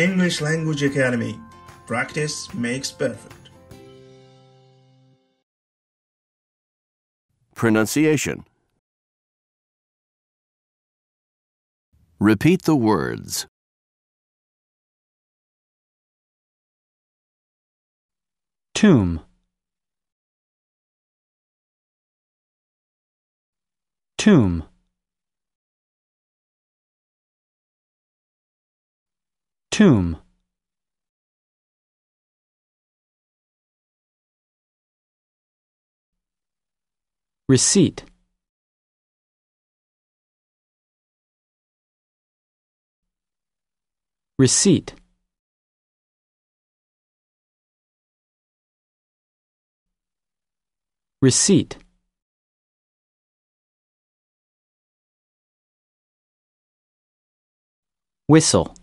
English Language Academy. Practice makes perfect. Pronunciation Repeat the words. Tomb Tomb Tomb Receipt Receipt Receipt Whistle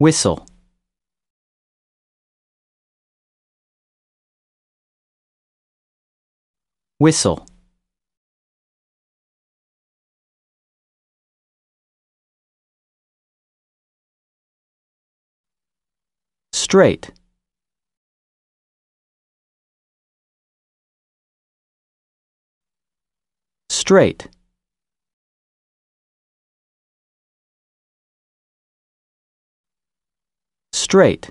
Whistle Whistle Straight Straight straight.